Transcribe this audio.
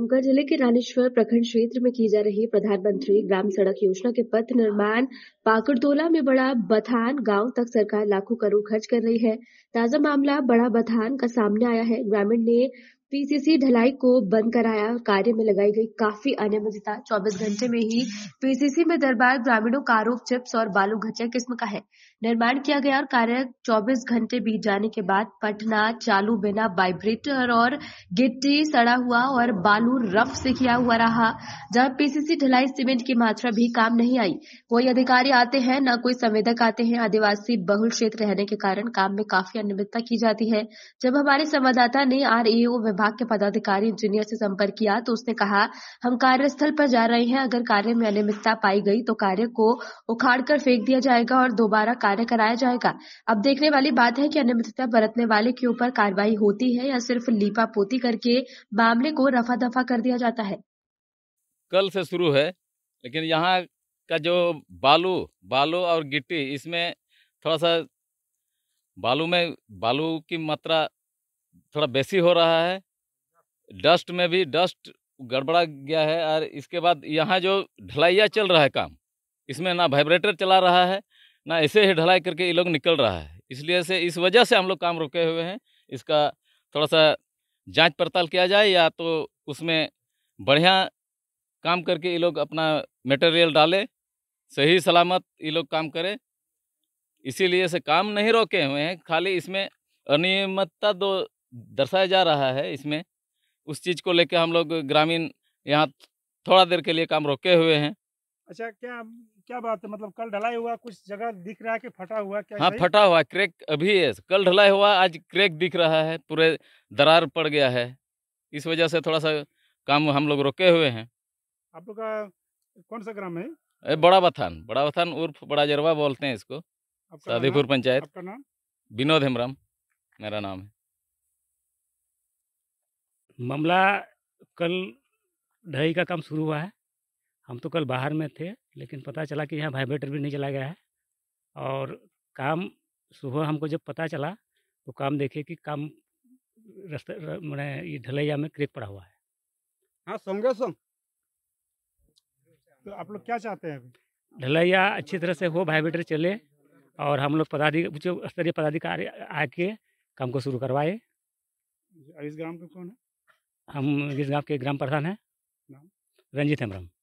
आजमगढ़ जिले के रानेश्वर प्रखंड क्षेत्र में की जा रही प्रधानमंत्री ग्राम सड़क योजना के पथ निर्माण पाकड़तोला में बड़ा बथान गांव तक सरकार लाखों करोड़ खर्च कर रही है ताजा मामला बड़ा बथान का सामने आया है ग्रामीण ने पीसीसी ढलाई को बंद कराया कार्य में लगाई गई काफी अनियमितता 24 घंटे में ही पीसीसी में दरबार ग्रामीणों का आरोप चिप्स और बालू घटिया किस्म का है निर्माण किया गया और कार्य 24 घंटे बीत जाने के बाद पटना चालू बिना वाइब्रेटर और गिट्टी सड़ा हुआ और बालू रफ से किया हुआ रहा जहाँ पीसीसी ढलाई सीमेंट की मात्रा भी काम नहीं आई कोई अधिकारी आते हैं न कोई संवेदक आते हैं आदिवासी बहुल क्षेत्र रहने के कारण काम में काफी अनियमितता की जाती है जब हमारे संवाददाता ने आर विभाग के पदाधिकारी इंजीनियर से संपर्क किया तो उसने कहा हम कार्यस्थल पर जा रहे हैं अगर कार्य में अनियमितता पाई गई तो कार्य को उखाड़ कर फेंक दिया जाएगा और दोबारा कार्य कराया जाएगा अब देखने वाली बात है कि अनियमितता बरतने वाले के ऊपर कार्रवाई होती है या सिर्फ लीपा पोती करके मामले को रफा दफा कर दिया जाता है कल से शुरू है लेकिन यहाँ का जो बालू बालू और गिट्टी इसमें थोड़ा सा बालू में बालू की मात्रा थोड़ा बेसी हो रहा है डस्ट में भी डस्ट गड़बड़ा गया है और इसके बाद यहाँ जो ढलाइया चल रहा है काम इसमें ना वाइब्रेटर चला रहा है ना ऐसे ही ढलाई करके ये लोग निकल रहा है इसलिए से इस वजह से हम लोग काम रुके हुए हैं इसका थोड़ा सा जांच पड़ताल किया जाए या तो उसमें बढ़िया काम करके ये लोग अपना मटेरियल डाले सही सलामत ये लोग काम करें इसीलिए से काम नहीं रोके हुए हैं खाली इसमें अनियमितता दो दर्शाया जा रहा है इसमें उस चीज़ को लेकर हम लोग ग्रामीण यहाँ थोड़ा देर के लिए काम रोके हुए हैं अच्छा क्या क्या बात है मतलब कल ढलाई हुआ कुछ जगह दिख रहा है कि फटा हुआ क्या हाँ फटा हुआ क्रेक अभी है कल ढलाई हुआ आज क्रेक दिख रहा है पूरे दरार पड़ गया है इस वजह से थोड़ा सा काम हम लोग रोके हुए हैं आप लोग का कौन सा ग्राम है बड़ा बथान बड़ा बथान उर्फ बड़ा जरवा बोलते हैं इसको शादीपुर पंचायत विनोद हेमराम मेरा नाम है मामला कल ढाई का काम शुरू हुआ है हम तो कल बाहर में थे लेकिन पता चला कि यहाँ वाइब्रेटर भी नहीं चला गया है और काम सुबह हमको जब पता चला तो काम देखे कि काम रास्ते मैंने ये ढलैया में क्रेक पड़ा हुआ है हाँ संगे संग तो आप लोग क्या चाहते हैं ढलैया अच्छी तरह से हो वाइब्रेटर चले और हम लोग पदाधिकारी उच्च स्तरीय पदाधिकारी आके काम को शुरू करवाए इस ग्राम का कौन है हम इस गांव के ग्राम प्रधान हैं रंजीत हेमराम